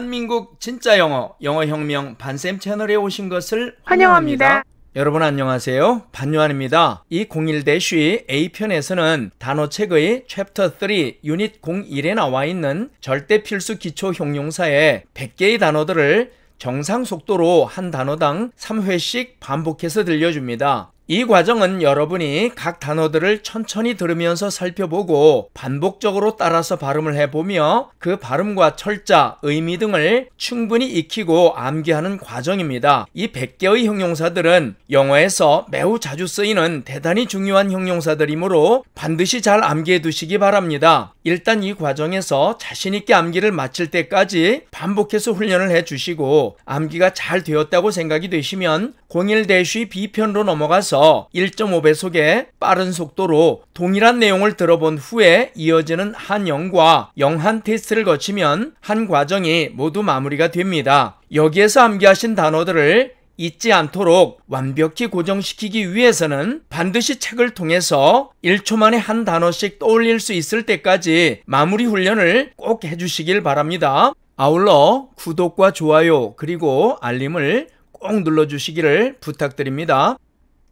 대한민국 진짜 영어 영어 혁명 반쌤 채널에 오신 것을 환영합니다. 환영합니다. 여러분 안녕하세요. 반요한입니다. 이 01-A A편에서는 단어책의 챕터 3 유닛 01에 나와 있는 절대 필수 기초 형용사의 100개의 단어들을 정상 속도로 한 단어당 3회씩 반복해서 들려줍니다. 이 과정은 여러분이 각 단어들을 천천히 들으면서 살펴보고 반복적으로 따라서 발음을 해보며 그 발음과 철자, 의미 등을 충분히 익히고 암기하는 과정입니다. 이 100개의 형용사들은 영어에서 매우 자주 쓰이는 대단히 중요한 형용사들이므로 반드시 잘 암기해 두시기 바랍니다. 일단 이 과정에서 자신있게 암기를 마칠 때까지 반복해서 훈련을 해 주시고 암기가 잘 되었다고 생각이 되시면 01-B편으로 넘어가서 해서 1.5배속의 빠른 속도로 동일한 내용을 들어본 후에 이어지는 한 영과 영한 테스트를 거치면 한 과정이 모두 마무리가 됩니다. 여기에서 암기하신 단어들을 잊지 않도록 완벽히 고정시키기 위해서는 반드시 책을 통해서 1초 만에 한 단어씩 떠올릴 수 있을 때까지 마무리 훈련을 꼭 해주시길 바랍니다. 아울러 구독과 좋아요 그리고 알림을 꼭 눌러주시기를 부탁드립니다.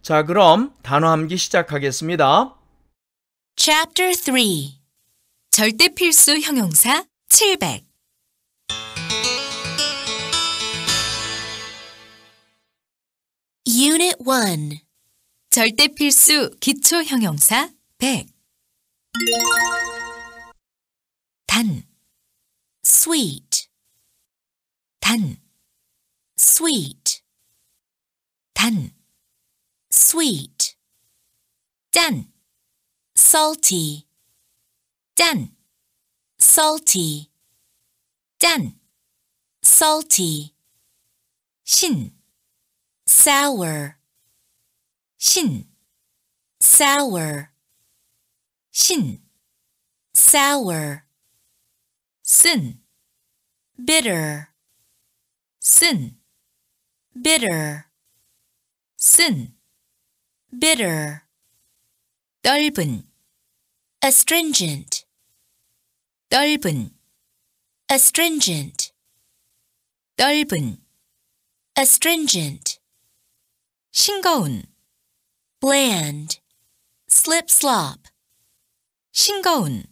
자, 그럼 단어 암기 시작하겠습니다. Chapter 3 절대 필수 형용사 700 Unit 1 절대 필수 기초 형용사 100 단 sweet 단 sweet 단 sweet, den, salty, den, salty, den, salty, shin, sour, shin, sour, shin, sour, sin, bitter, sin, bitter, sin bitter 넓은 astringent 넓은 astringent 넓은 astringent 싱거운 bland slip slop 싱거운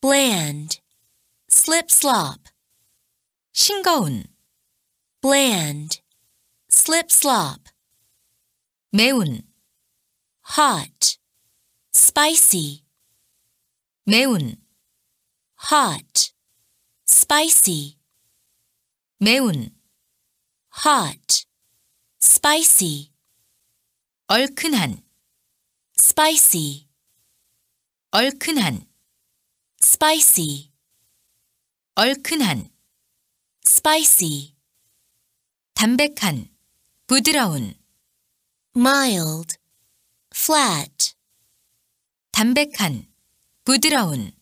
bland slip slop 싱거운 bland slip slop 매운 hot, spicy. 매운, hot, spicy. 매운, hot, spicy. 얼큰한, spicy. 얼큰한, spicy. 얼큰한, spicy. 담백한, 부드러운, mild. flat 담백한 부드러운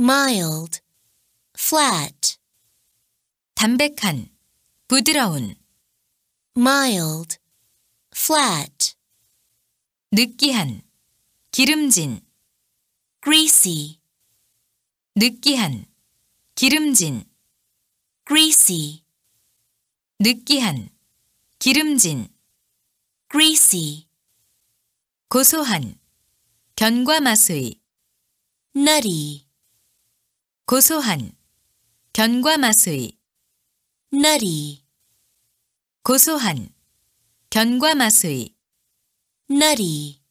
mild flat 담백한 부드러운 mild flat 느끼한 기름진 greasy 느끼한 기름진 greasy 느끼한 기름진 greasy 고소한 견과맛의 nutty 고소한 견과맛의 nutty 고소한 견과맛의 nutty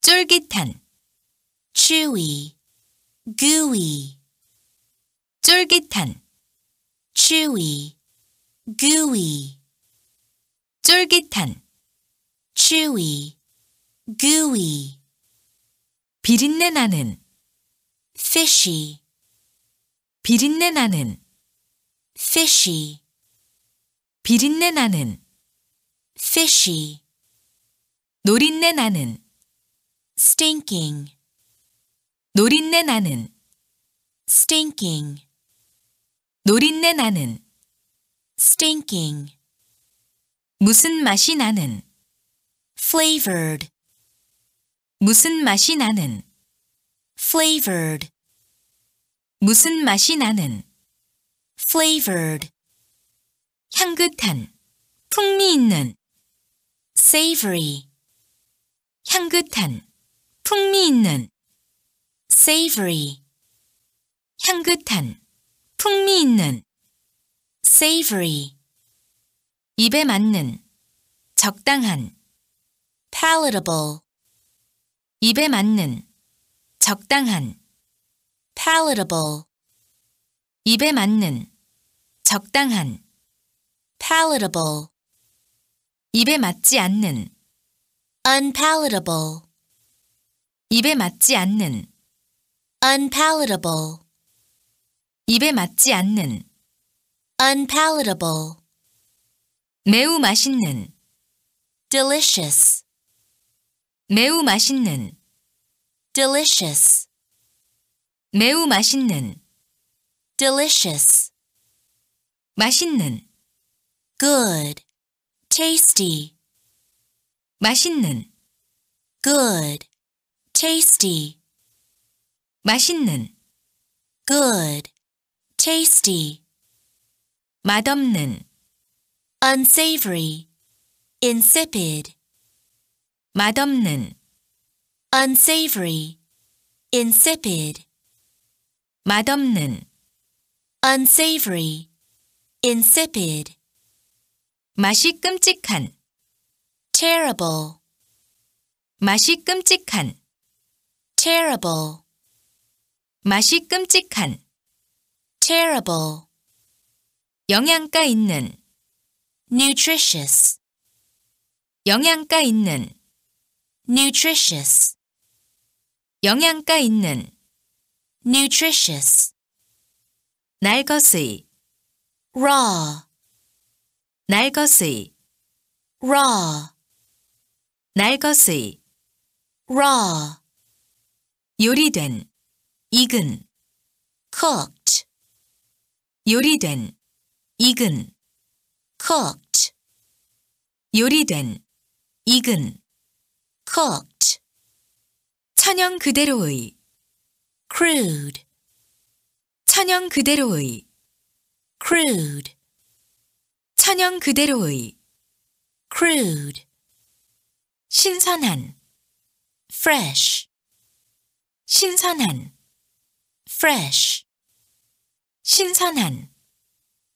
쫄깃한 chewy gooey 쫄깃한 chewy gooey 쫄깃한 chewy gooey 비린내 나는 fishy 비린내 나는 fishy 비린내 나는 fishy 노린내 나는 stinking 노린내 나는 stinking 노린내 나는 stinking 무슨 맛이 나는 flavored 무슨 맛이 나는 flavored 무슨 맛이 나는 flavored 향긋한 풍미 있는 savory 향긋한 풍미 있는 savory 향긋한 풍미 있는 savory 입에 맞는 적당한 palatable 입에 맞는, 적당한, palatable. 입에 맞는, 적당한, palatable. 입에 맞지 않는, unpalatable. 입에 맞지 않는, unpalatable. 입에 맞지 않는, unpalatable. 매우 맛있는, delicious. 매우 맛있는 delicious 매우 맛있는 delicious 맛있는 good tasty 맛있는 good tasty 맛있는 good tasty 맛없는 unsavory insipid 맛없는 unsavory, insipid 맛없는 unsavory, insipid 맛이 끔찍한 terrible 맛이 끔찍한 terrible 맛이 끔찍한 terrible 영양가 있는 nutritious 영양가 있는 nutritious 영양가 있는 nutritious 날것의 raw 날것의 raw 날것의 raw 요리된 익은 cooked 요리된 익은 cooked 요리된 익은 cooked 천연 그대로의 crude 천연 그대로의 crude 천연 그대로의 crude 신선한 fresh 신선한 fresh 신선한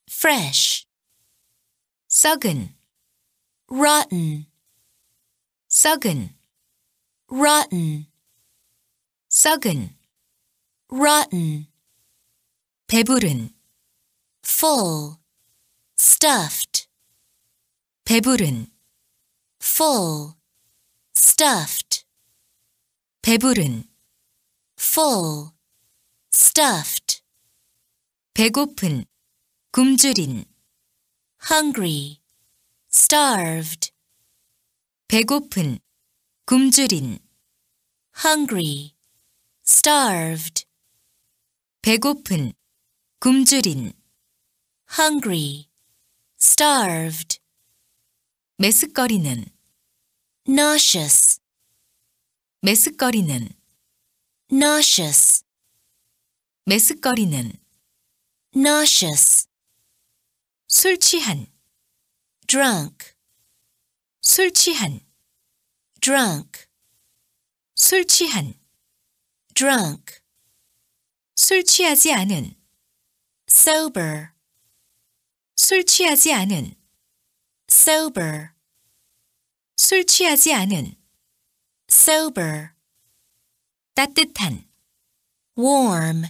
fresh 썩은 rotten 썩은 rotten, 썩은, rotten, 배부른, full, stuffed, 배부른, full, stuffed, 배부른, full, stuffed, 배고픈, 굶주린, hungry, starved, 배고픈, 굶주린 hungry, starved 배고픈 굶주린 hungry, starved 메스꺼리는 nauseous 메스꺼리는 nauseous 메스꺼리는 nauseous 술 취한 drunk 술 취한 drunk 술 취한 drunk 술 취하지 않은 sober 술 취하지 않은 sober 술 취하지 않은 sober 따뜻한 warm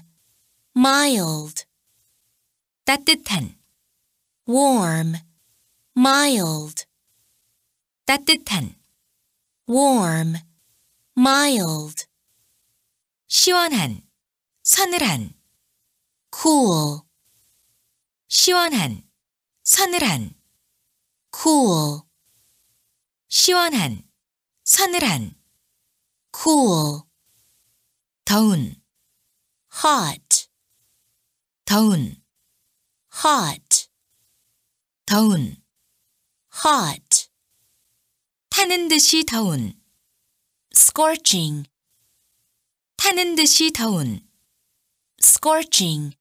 mild 따뜻한 warm mild 따뜻한 warm, mild 시원한, 서늘한 cool 시원한, 서늘한 cool 시원한, 서늘한 cool 더운 hot 더운 hot 더운 hot 타는 듯이 더운 scorching 타는 듯이 더운 scorching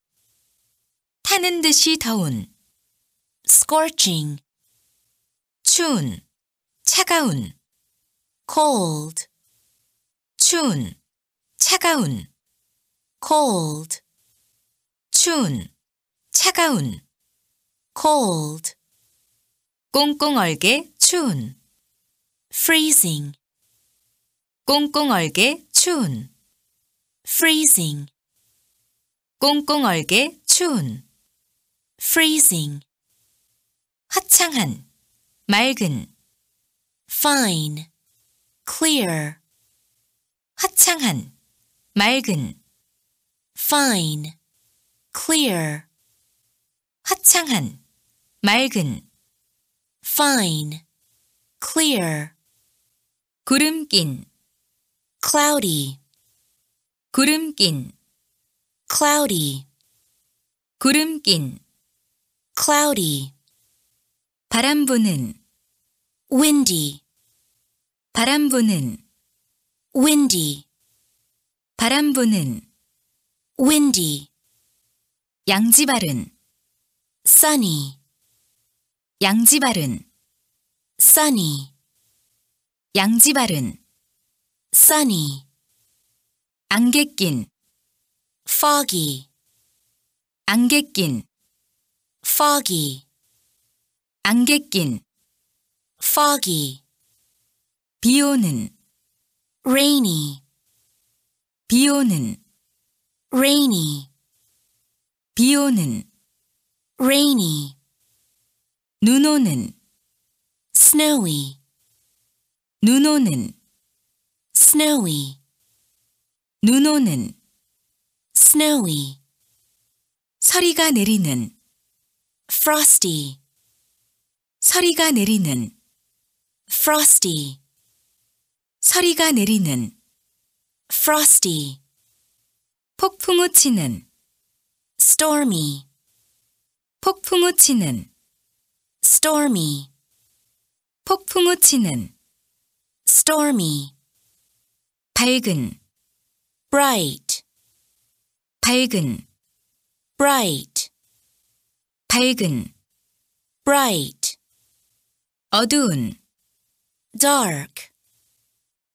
타는 듯이 더운 scorching 추운 차가운 cold 추운 차가운 cold 추운 차가운 cold 꽁꽁 얼게 추운 freezing 꽁꽁 얼게 추운 freezing 꽁꽁 얼게 추운 freezing 화창한 맑은 fine clear 화창한 맑은 fine clear 화창한 맑은 fine clear 구름 낀 cloudy 구름 낀 cloudy 구름 낀 cloudy 바람 부는 windy 바람 부는 windy 바람 부는 windy 양지바른 sunny 양지바른 sunny 양지바른 sunny 안개 낀 foggy 안개 낀 foggy 안개 낀 foggy 비 오는 rainy 비 오는 rainy 비 오는 rainy 눈 오는 snowy 눈 오는 snowy 눈 오는 snowy 서리가 내리는 frosty 서리가 내리는 frosty 서리가 내리는 frosty 폭풍우 치는 stormy 폭풍우 치는 stormy 폭풍우 치는 stormy 밝은 bright 밝은 bright 밝은 bright 어두운 dark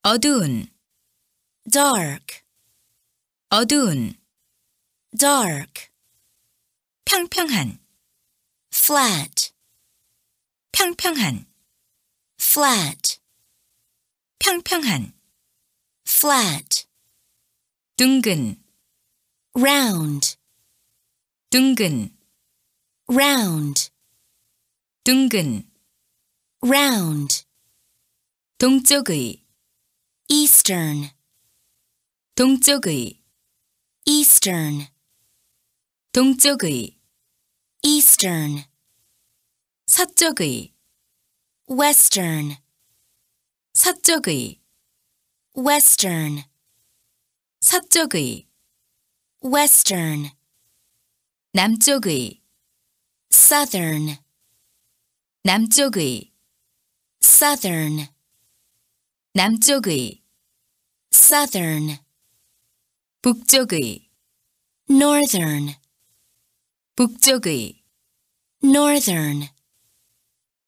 어두운 dark 어두운 dark 평평한 flat 평평한 flat 평평한 flat 둥근 round 둥근 round 둥근 round 동쪽의 eastern 동쪽의 eastern 동쪽의 eastern 서쪽의 western 서쪽의 western 서쪽의 western 남쪽의 southern 남쪽의 southern 남쪽의 southern 북쪽의 northern 북쪽의 northern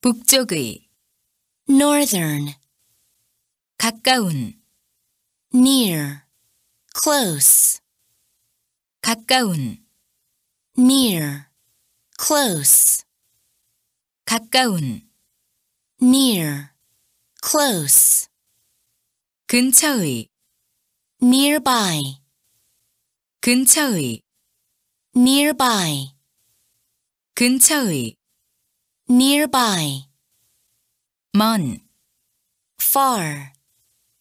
북쪽의 northern 가까운 near close 가까운 near close 가까운 near close 근처의 nearby 근처의 nearby 근처의 nearby 먼 far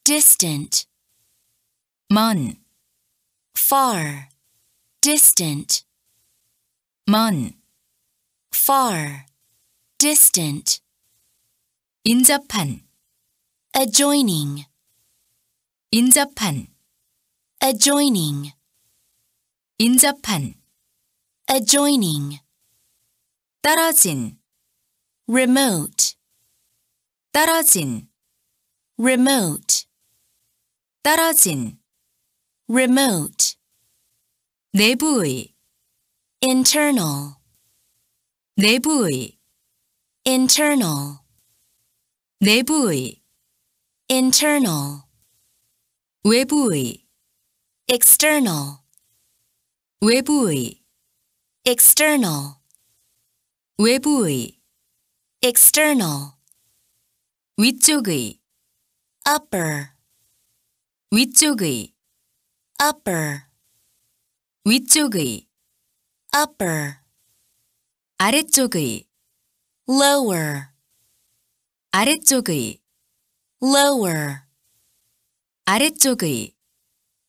distant, mun, far, distant, mun, far, distant. 인접한, adjoining, 인접한, adjoining, 인접한, adjoining. 떨어진, remote, 떨어진, remote. 떨어진 remote 내부의 internal 내부의 internal 내부의 internal 외부의 external 외부의 external 외부의 external 위쪽의 upper 위쪽의 upper 위쪽의 upper 아래쪽의 lower 아래쪽의 lower 아래쪽의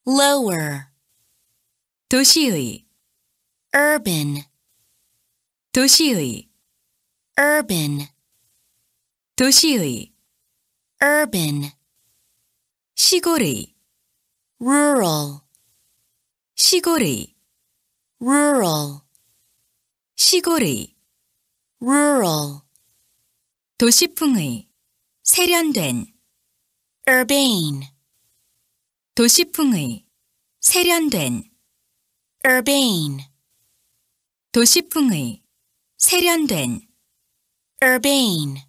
lower 도시의 urban 도시의 urban 도시의 urban 시골의 rural 시골의 rural 시골의 rural 도시풍의 세련된 urbane 도시풍의 세련된 urbane 도시풍의 세련된 urbane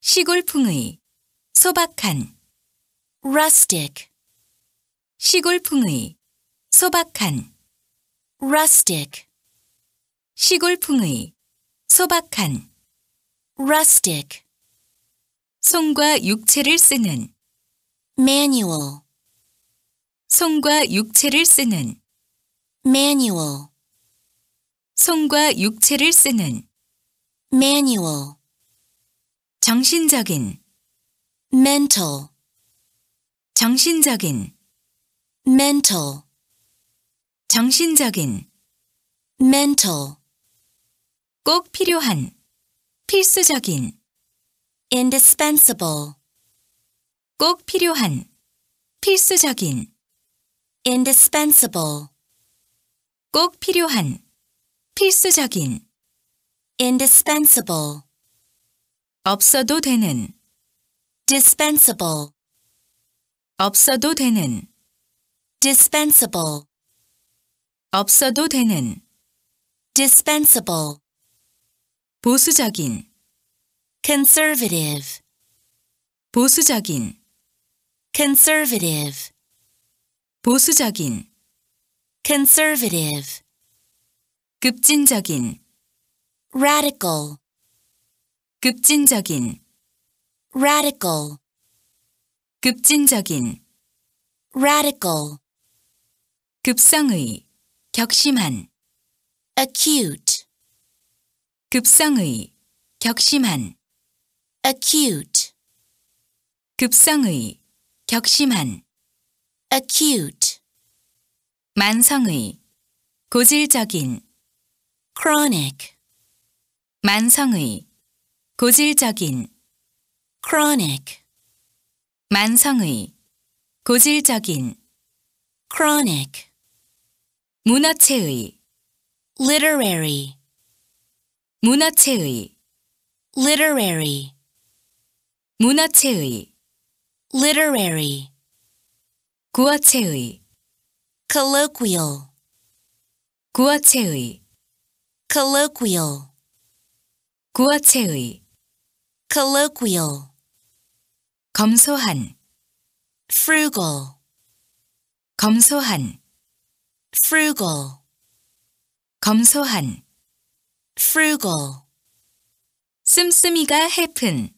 시골풍의 소박한 rustic 시골풍의 소박한 rustic 시골풍의 소박한 rustic 손과 육체를 쓰는 manual 손과 육체를 쓰는 manual 손과 육체를 쓰는 manual 정신적인 mental 정신적인 mental 정신적인 mental 꼭 필요한 필수적인 indispensable 꼭 필요한 필수적인 indispensable 꼭 필요한 필수적인 indispensable 없어도 되는 dispensable 없어도 되는 dispensable 없어도 되는 dispensable 보수적인 conservative 보수적인 conservative 보수적인 conservative 급진적인 radical 급진적인 radical 급진적인 radical 급성의 격심한 acute 급성의 격심한 acute 급성의 격심한 acute 만성의 고질적인 chronic 만성의 고질적인 chronic 만성의, 고질적인, chronic, 문어체의, literary, 문어체의, literary, 문어체의, literary, 구어체의, colloquial, 구어체의, colloquial, 구어체의, colloquial 검소한 frugal 검소한 frugal 검소한 frugal 씀씀이가 happen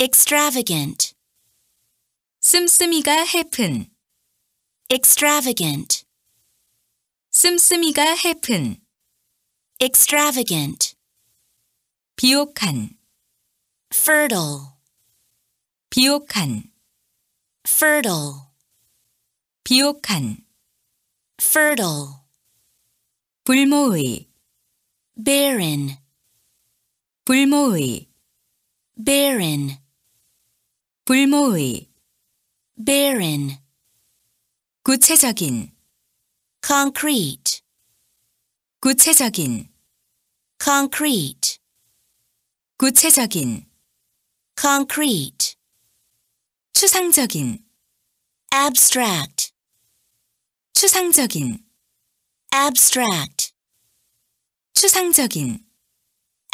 extravagant 씀씀이가 happen extravagant 씀씀이가 happen extravagant 비옥한 fertile 비옥한 fertile 비옥한 fertile 불모의 barren 불모의 barren 불모의 barren 구체적인 concrete 구체적인 concrete 구체적인 concrete 추상적인 abstract 추상적인 abstract 추상적인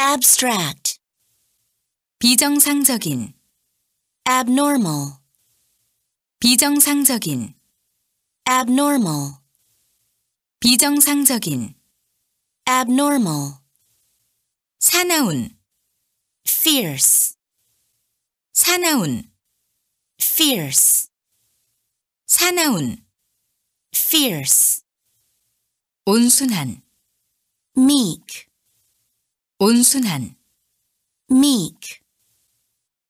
abstract 비정상적인 abnormal 비정상적인 abnormal 비정상적인 abnormal 사나운 fierce 사나운 fierce 사나운 fierce 온순한 meek 온순한 meek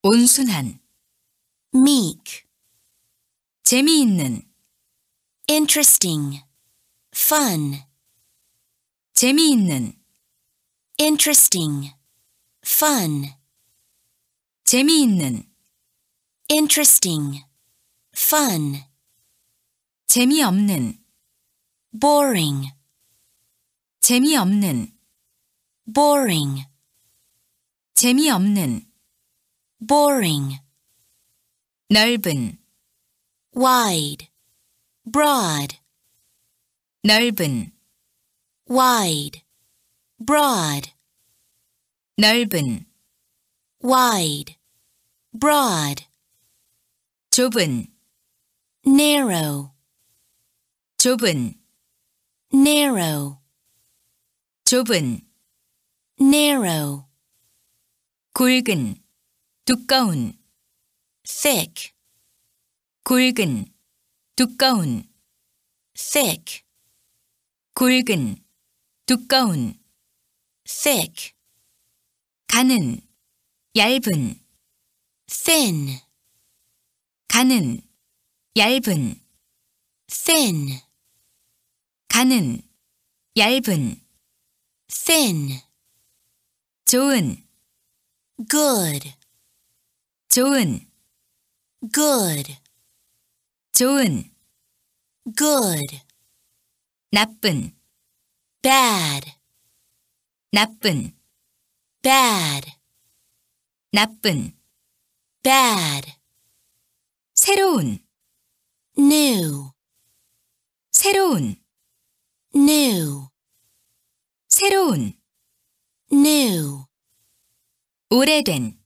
온순한 meek 재미있는 interesting fun 재미있는 interesting fun 재미있는 interesting, fun. 재미없는, boring. 재미없는, boring. 재미없는, boring. 넓은, wide, broad. 넓은, wide, broad. 넓은, wide, broad. 좁은 narrow 좁은 narrow 좁은 narrow 굵은 두꺼운 thick 굵은 두꺼운 thick 굵은 두꺼운 thick 가는 얇은 thin 가는 얇은 thin 가는 얇은 thin 좋은 good 좋은 good 좋은 good 나쁜 bad 나쁜 bad 나쁜 bad 새로운 new 새로운 new 새로운 new 오래된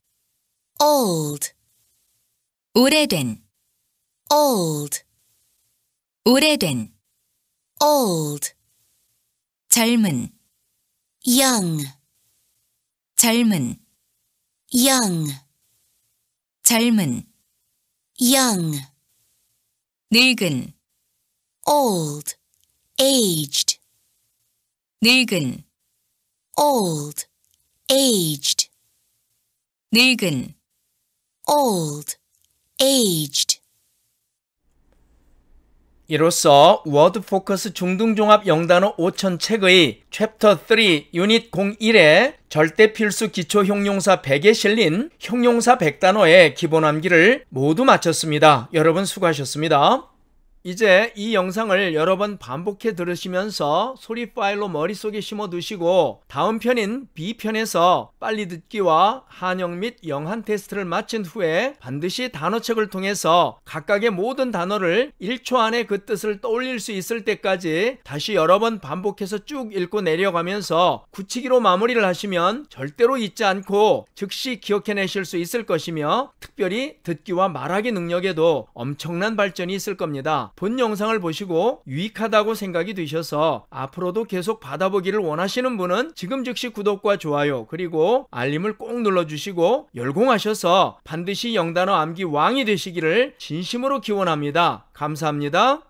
old 오래된 old 오래된 old 젊은 young 젊은 young 젊은 young 늙은 old aged 늙은 old aged 늙은 old aged 이로써 워드 포커스 중등종합 영단어 5천 책의 챕터 3 유닛 0 1에 절대 필수 기초 형용사 100에 실린 형용사 100단어의 기본 암기를 모두 마쳤습니다. 여러분 수고하셨습니다. 이제 이 영상을 여러 번 반복해 들으시면서 소리 파일로 머릿속에 심어 두시고 다음 편인 B편에서 빨리 듣기와 한영 및 영한 테스트를 마친 후에 반드시 단어책을 통해서 각각의 모든 단어를 1초 안에 그 뜻을 떠올릴 수 있을 때까지 다시 여러 번 반복해서 쭉 읽고 내려가면서 굳히기로 마무리를 하시면 절대로 잊지 않고 즉시 기억해내실 수 있을 것이며 특별히 듣기와 말하기 능력에도 엄청난 발전이 있을 겁니다. 본 영상을 보시고 유익하다고 생각이 드셔서 앞으로도 계속 받아보기를 원하시는 분은 지금 즉시 구독과 좋아요 그리고 알림을 꼭 눌러주시고 열공하셔서 반드시 영단어 암기 왕이 되시기를 진심으로 기원합니다. 감사합니다.